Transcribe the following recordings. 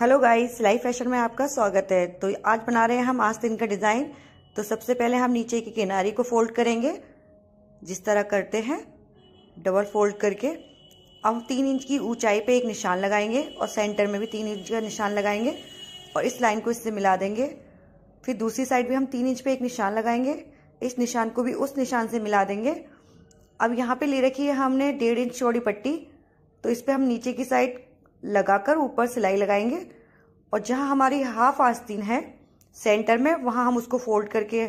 hello guys सिलाई fashion में आपका स्वागत है तो आज बना रहे हैं हम आज दिन का डिज़ाइन तो सबसे पहले हम नीचे की किनारी को फोल्ड करेंगे जिस तरह करते हैं डबल फोल्ड करके अब तीन इंच की ऊंचाई पे एक निशान लगाएंगे और सेंटर में भी तीन इंच का निशान लगाएंगे और इस लाइन को इससे मिला देंगे फिर दूसरी साइड भी हम तीन इंच पे एक निशान लगाएंगे इस निशान को भी उस निशान से मिला देंगे अब यहाँ पे ले रखी है हमने डेढ़ इंच चौड़ी पट्टी तो इस पर हम नीचे की साइड लगाकर ऊपर सिलाई लगाएंगे और जहां हमारी हाफ आस्तीन है सेंटर में वहां हम उसको फोल्ड करके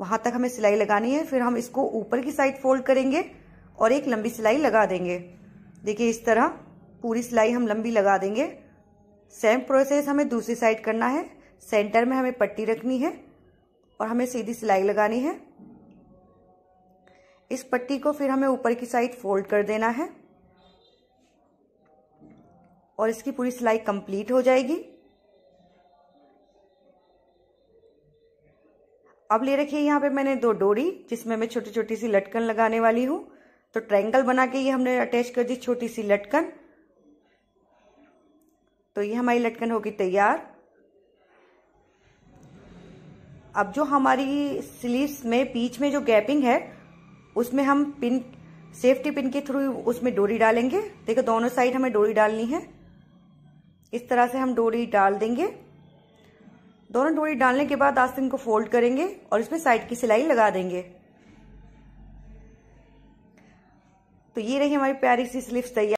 वहां तक हमें सिलाई लगानी है फिर हम इसको ऊपर की साइड फोल्ड करेंगे और एक लंबी सिलाई लगा देंगे देखिए इस तरह पूरी सिलाई हम लंबी लगा देंगे सेम प्रोसेस हमें दूसरी साइड करना है सेंटर में हमें पट्टी रखनी है और हमें सीधी सिलाई लगानी है इस पट्टी को फिर हमें ऊपर की साइड फोल्ड कर देना है और इसकी पूरी सिलाई कंप्लीट हो जाएगी अब ले रखिए यहाँ पे मैंने दो डोरी जिसमें मैं छोटी छोटी सी लटकन लगाने वाली हूं तो ट्रायंगल बना के ये हमने अटैच कर दी छोटी सी लटकन तो ये हमारी लटकन होगी तैयार अब जो हमारी स्लीव्स में पीच में जो गैपिंग है उसमें हम पिन सेफ्टी पिन के थ्रू उसमें डोरी डालेंगे देखो दोनों साइड हमें डोरी डालनी है इस तरह से हम डोरी डाल देंगे दोनों डोरी डालने के बाद आस्तीन को फोल्ड करेंगे और इसमें साइड की सिलाई लगा देंगे तो ये रही हमारी प्यारी सी स्लीव तैयार